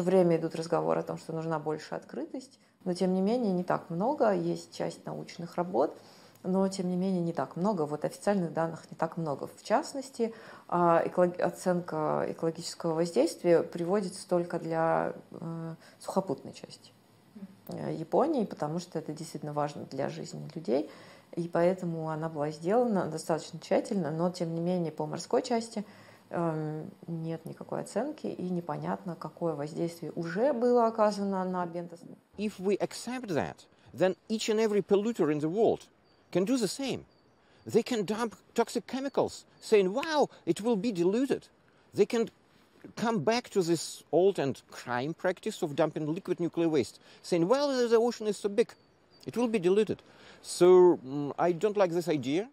все время идут разговоры о том, что нужна больше открытость, но тем не менее не так много, есть часть научных работ, но тем не менее не так много, вот официальных данных не так много. В частности, а, оценка экологического воздействия приводится только для э, сухопутной части э, Японии, потому что это действительно важно для жизни людей, и поэтому она была сделана достаточно тщательно, но тем не менее по морской части – нет никакой оценки и непонятно, какое воздействие уже было оказано на бентос. If we accept that, then each and every polluter in the world can do the same. They can dump toxic chemicals, saying, wow, it will be diluted. They can come back to this old and crime practice of dumping liquid nuclear waste, saying, well, the ocean is so big, it will be diluted. So um, I don't like this idea.